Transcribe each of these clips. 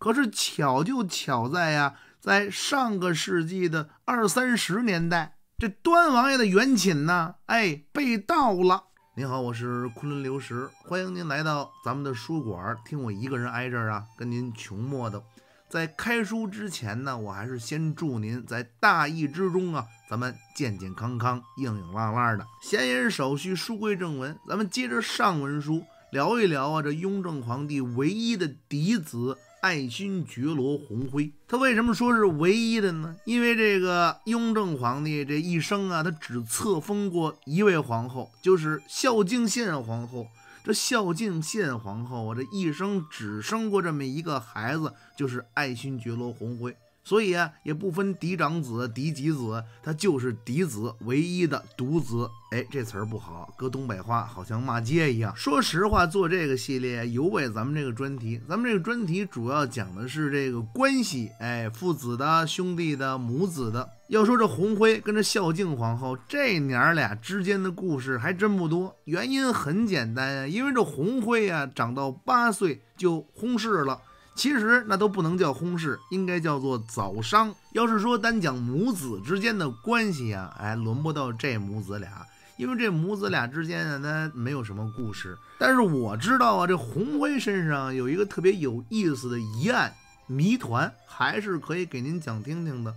可是巧就巧在呀，在上个世纪的二三十年代，这端王爷的原寝呢，哎，被盗了。您好，我是昆仑流石，欢迎您来到咱们的书馆，听我一个人挨这儿啊，跟您穷磨的。在开书之前呢，我还是先祝您在大意之中啊，咱们健健康康、硬硬朗朗的。闲言少叙，书归正文。咱们接着上文书聊一聊啊，这雍正皇帝唯一的嫡子。爱新觉罗弘晖，他为什么说是唯一的呢？因为这个雍正皇帝这一生啊，他只册封过一位皇后，就是孝敬献皇后。这孝敬献皇后啊，这一生只生过这么一个孩子，就是爱新觉罗弘晖。所以啊，也不分嫡长子、嫡嫡子，他就是嫡子，唯一的独子。哎，这词儿不好，搁东北话好像骂街一样。说实话，做这个系列，尤为咱们这个专题。咱们这个专题主要讲的是这个关系，哎，父子的、兄弟的、母子的。要说这红辉跟这孝敬皇后这娘俩之间的故事还真不多，原因很简单啊，因为这红辉啊，长到八岁就婚逝了。其实那都不能叫婚事，应该叫做早殇。要是说单讲母子之间的关系啊，哎，轮不到这母子俩，因为这母子俩之间呢，他没有什么故事。但是我知道啊，这红辉身上有一个特别有意思的疑案谜团，还是可以给您讲听听的。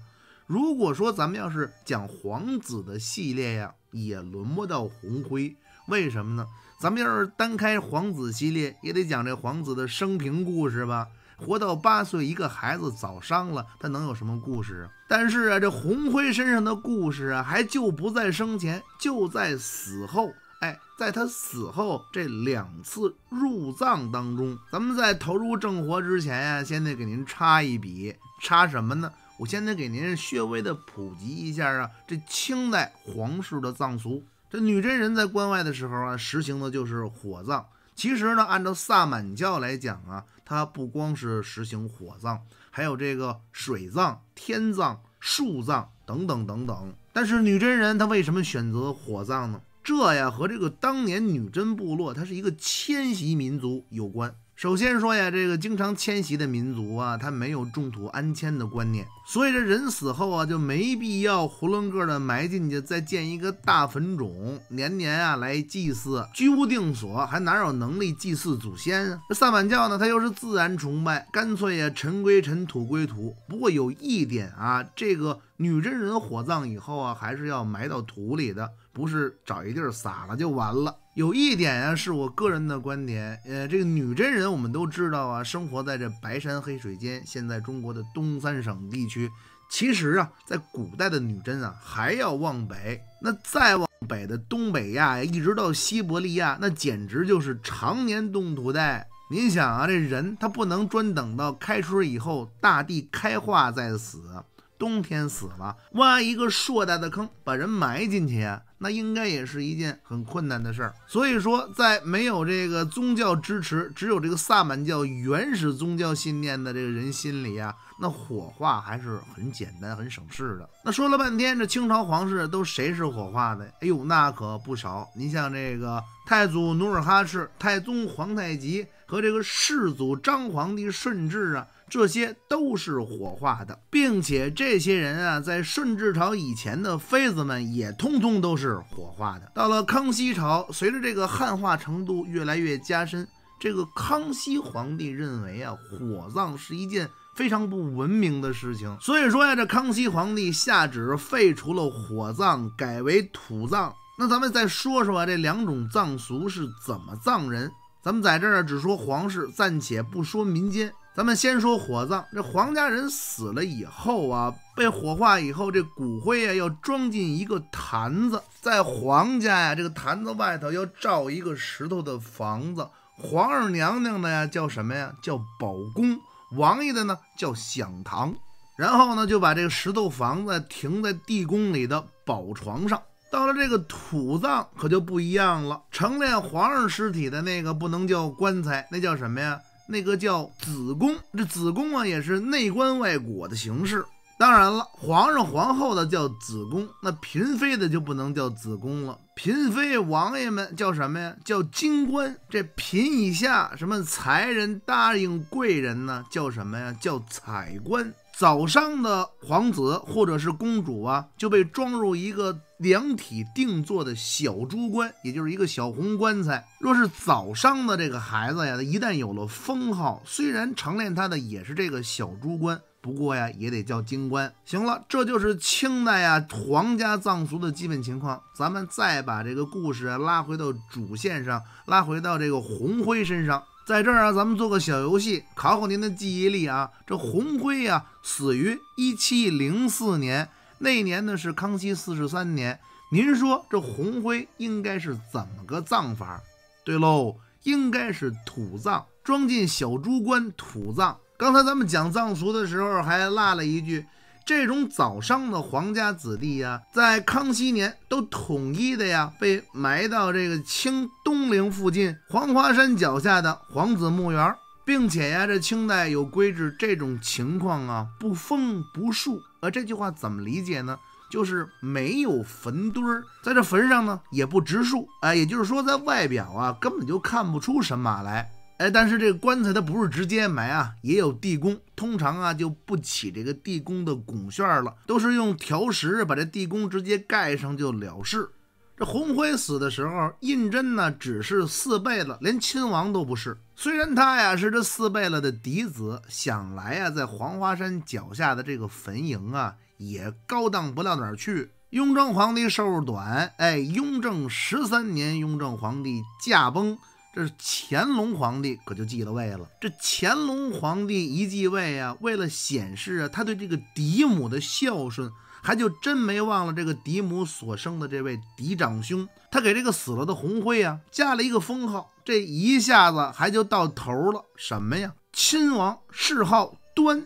如果说咱们要是讲皇子的系列呀，也轮不到红辉，为什么呢？咱们要是单开皇子系列，也得讲这皇子的生平故事吧。活到八岁，一个孩子早伤了，他能有什么故事啊？但是啊，这红辉身上的故事啊，还就不在生前，就在死后。哎，在他死后这两次入葬当中，咱们在投入正活之前呀，先得给您插一笔，插什么呢？我先得给您略微的普及一下啊，这清代皇室的葬俗，这女真人在关外的时候啊，实行的就是火葬。其实呢，按照萨满教来讲啊，它不光是实行火葬，还有这个水葬、天葬、树葬等等等等。但是女真人她为什么选择火葬呢？这呀和这个当年女真部落它是一个迁徙民族有关。首先说呀，这个经常迁徙的民族啊，他没有种土安迁的观念，所以这人死后啊就没必要囫囵个的埋进去，再建一个大坟冢，年年啊来祭祀。居无定所，还哪有能力祭祀祖先？这萨满教呢，它又是自然崇拜，干脆呀尘归尘，土归土。不过有一点啊，这个女真人火葬以后啊，还是要埋到土里的。不是找一地儿撒了就完了。有一点啊，是我个人的观点。呃，这个女真人我们都知道啊，生活在这白山黑水间，现在中国的东三省地区。其实啊，在古代的女真啊，还要往北。那再往北的东北呀，一直到西伯利亚，那简直就是常年冻土带。您想啊，这人他不能专等到开春以后，大地开化再死。冬天死了，挖一个硕大的坑，把人埋进去，那应该也是一件很困难的事儿。所以说，在没有这个宗教支持，只有这个萨满教原始宗教信念的这个人心里啊，那火化还是很简单、很省事的。那说了半天，这清朝皇室都谁是火化的？哎呦，那可不少。你像这个太祖努尔哈赤、太宗皇太极和这个世祖张皇帝顺治啊。这些都是火化的，并且这些人啊，在顺治朝以前的妃子们也通通都是火化的。到了康熙朝，随着这个汉化程度越来越加深，这个康熙皇帝认为啊，火葬是一件非常不文明的事情，所以说呀，这康熙皇帝下旨废除了火葬，改为土葬。那咱们再说说这两种葬俗是怎么葬人。咱们在这儿只说皇室，暂且不说民间。咱们先说火葬，这皇家人死了以后啊，被火化以后，这骨灰呀要装进一个坛子，在皇家呀，这个坛子外头要罩一个石头的房子。皇上娘娘的呀叫什么呀？叫宝宫，王爷的呢叫享堂。然后呢就把这个石头房子停在地宫里的宝床上。到了这个土葬可就不一样了，成殓皇上尸体的那个不能叫棺材，那叫什么呀？那个叫子宫，这子宫啊也是内官外裹的形式。当然了，皇上、皇后的叫子宫，那嫔妃的就不能叫子宫了。嫔妃、王爷们叫什么呀？叫金官。这嫔以下什么才人、答应、贵人呢？叫什么呀？叫彩官。早上的皇子或者是公主啊，就被装入一个量体定做的小珠棺，也就是一个小红棺材。若是早上的这个孩子呀，一旦有了封号，虽然承练他的也是这个小珠棺，不过呀，也得叫金棺。行了，这就是清代啊皇家葬俗的基本情况。咱们再把这个故事啊拉回到主线上，拉回到这个红辉身上。在这儿啊，咱们做个小游戏，考考您的记忆力啊。这红辉啊，死于一七零四年，那年呢是康熙四十三年。您说这红辉应该是怎么个葬法？对喽，应该是土葬，装进小猪棺，土葬。刚才咱们讲葬俗的时候，还落了一句。这种早商的皇家子弟呀，在康熙年都统一的呀，被埋到这个清东陵附近黄花山脚下的皇子墓园，并且呀，这清代有规制，这种情况啊，不封不树。呃，这句话怎么理解呢？就是没有坟堆儿，在这坟上呢，也不植树。哎，也就是说，在外表啊，根本就看不出神马来。哎，但是这个棺材它不是直接埋啊，也有地宫，通常啊就不起这个地宫的拱穴了，都是用条石把这地宫直接盖上就了事。这洪辉死的时候，胤禛呢只是四贝勒，连亲王都不是。虽然他呀是这四贝勒的嫡子，想来呀在黄花山脚下的这个坟茔啊也高档不到哪去。雍正皇帝寿短，哎，雍正十三年，雍正皇帝驾崩。这乾隆皇帝可就继了位了。这乾隆皇帝一继位啊，为了显示啊他对这个嫡母的孝顺，还就真没忘了这个嫡母所生的这位嫡长兄。他给这个死了的红辉啊加了一个封号，这一下子还就到头了什么呀？亲王，谥号端，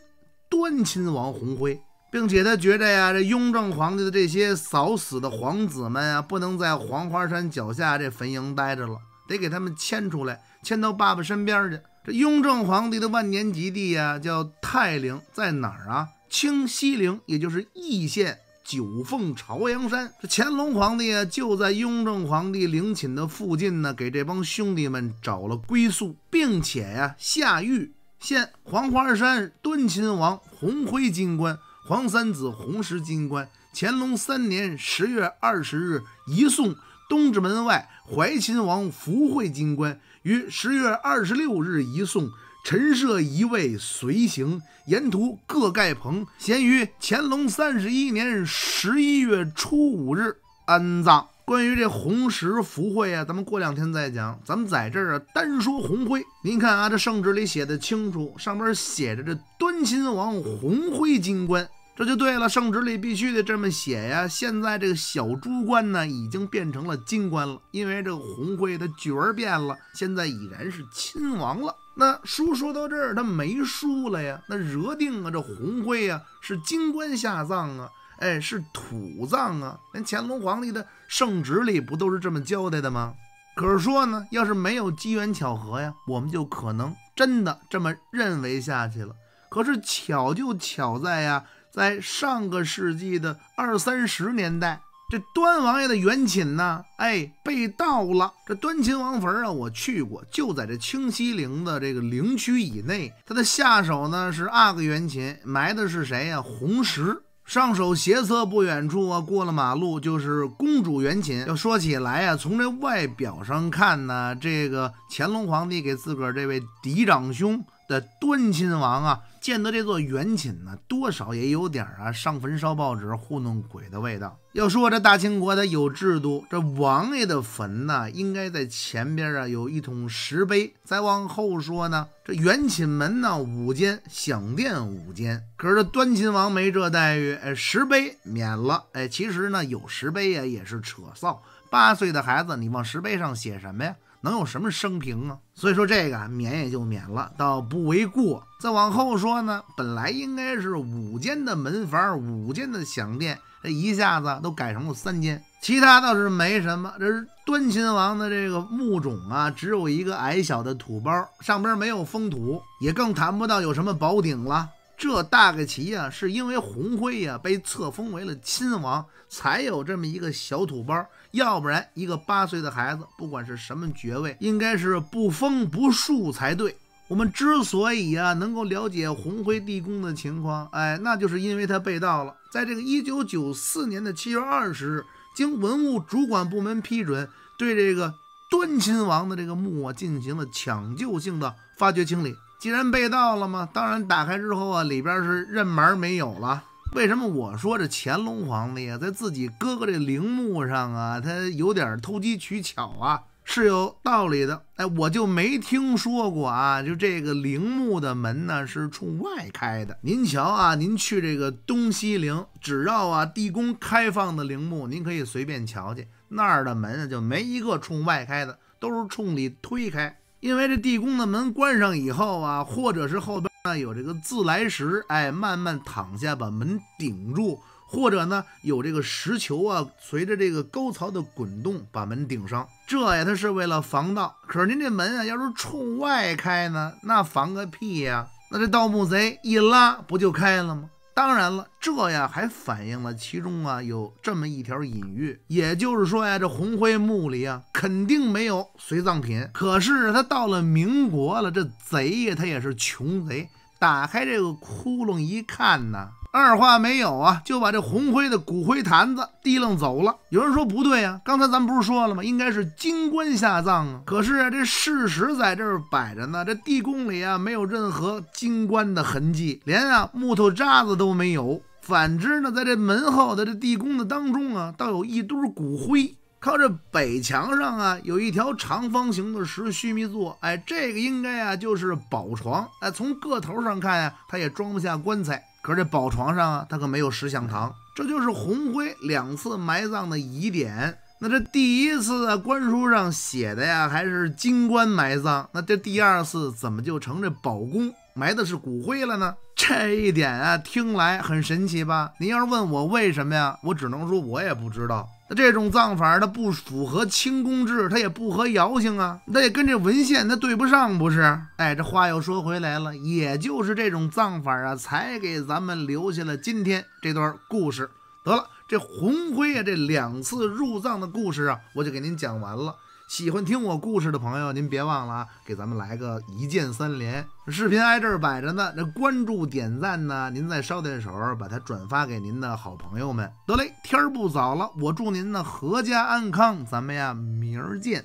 端亲王红辉。并且他觉得呀，这雍正皇帝的这些早死的皇子们啊，不能在黄花山脚下这坟营待着了。得给他们牵出来，牵到爸爸身边去。这雍正皇帝的万年极地呀，叫泰陵，在哪儿啊？清西陵，也就是易县九凤朝阳山。这乾隆皇帝啊，就在雍正皇帝陵寝的附近呢，给这帮兄弟们找了归宿，并且呀，下谕，现黄花山敦亲王红辉金冠，皇三子红石金冠。乾隆三年十月二十日移送。东直门外，怀亲王福惠金官于十月二十六日移送，陈设仪位随行，沿途各盖棚。咸于乾隆三十一年十一月初五日安葬。关于这红石福惠啊，咱们过两天再讲。咱们在这儿啊，单说红辉。您看啊，这圣旨里写的清楚，上面写着这端亲王红辉金官。这就对了，圣旨里必须得这么写呀。现在这个小朱官呢，已经变成了金官了，因为这个红会的角儿变了，现在已然是亲王了。那书说到这儿，他没书了呀，那惹定啊，这红辉啊是金官下葬啊，哎，是土葬啊。连乾隆皇帝的圣旨里不都是这么交代的吗？可是说呢，要是没有机缘巧合呀，我们就可能真的这么认为下去了。可是巧就巧在呀。在上个世纪的二三十年代，这端王爷的原寝呢，哎，被盗了。这端亲王坟啊，我去过，就在这清西陵的这个陵区以内。他的下手呢是阿哥元寝，埋的是谁呀？红石。上手斜侧不远处啊，过了马路就是公主元寝。要说起来啊，从这外表上看呢，这个乾隆皇帝给自个儿这位嫡长兄。的端亲王啊，见到这座元寝呢，多少也有点啊上坟烧报纸糊弄鬼的味道。要说这大清国的有制度，这王爷的坟呢，应该在前边啊有一桶石碑。再往后说呢，这元寝门呢五间，享殿五间。可是这端亲王没这待遇，哎，石碑免了。哎，其实呢有石碑呀也是扯臊，八岁的孩子你往石碑上写什么呀？能有什么生平啊？所以说这个免也就免了，倒不为过。再往后说呢，本来应该是五间的门房、五间的享殿，这一下子都改成了三间。其他倒是没什么。这是端亲王的这个墓冢啊，只有一个矮小的土包，上边没有封土，也更谈不到有什么宝鼎了。这大个旗呀，是因为红辉呀被册封为了亲王，才有这么一个小土包。要不然，一个八岁的孩子，不管是什么爵位，应该是不封不树才对。我们之所以啊能够了解红辉地宫的情况，哎，那就是因为他被盗了。在这个一九九四年的七月二十日，经文物主管部门批准，对这个端亲王的这个墓啊进行了抢救性的发掘清理。既然被盗了嘛，当然打开之后啊，里边是任门没有了。为什么我说这乾隆皇帝啊，在自己哥哥这陵墓上啊，他有点偷机取巧啊，是有道理的。哎，我就没听说过啊，就这个陵墓的门呢是冲外开的。您瞧啊，您去这个东西陵，只要啊地宫开放的陵墓，您可以随便瞧去，那儿的门就没一个冲外开的，都是冲里推开。因为这地宫的门关上以后啊，或者是后边呢有这个自来石，哎，慢慢躺下把门顶住，或者呢有这个石球啊，随着这个沟槽的滚动把门顶上。这呀，它是为了防盗。可是您这门啊，要是冲外开呢，那防个屁呀！那这盗墓贼一拉不就开了吗？当然了，这呀还反映了其中啊有这么一条隐喻，也就是说呀，这红灰墓里啊肯定没有随葬品，可是他到了民国了，这贼呀他也是穷贼。打开这个窟窿一看呢，二话没有啊，就把这红灰的骨灰坛子提楞走了。有人说不对啊，刚才咱们不是说了吗？应该是金棺下葬啊。可是这事实在这儿摆着呢，这地宫里啊没有任何金棺的痕迹，连啊木头渣子都没有。反之呢，在这门后的这地宫的当中啊，倒有一堆骨灰。靠着北墙上啊，有一条长方形的石须弥座，哎，这个应该啊就是宝床，哎，从个头上看呀，它也装不下棺材。可是这宝床上啊，它可没有石像堂，这就是红辉两次埋葬的疑点。那这第一次啊，官书上写的呀还是金棺埋葬，那这第二次怎么就成这宝宫埋的是骨灰了呢？这一点啊，听来很神奇吧？您要是问我为什么呀，我只能说，我也不知道。那这种葬法，它不符合清宫制，它也不合瑶姓啊，它也跟这文献它对不上，不是？哎，这话又说回来了，也就是这种葬法啊，才给咱们留下了今天这段故事。得了。这红辉啊，这两次入藏的故事啊，我就给您讲完了。喜欢听我故事的朋友，您别忘了啊，给咱们来个一键三连。视频挨这儿摆着呢，那关注、点赞呢，您再捎点手把它转发给您的好朋友们。得嘞，天儿不早了，我祝您呢阖家安康，咱们呀明儿见。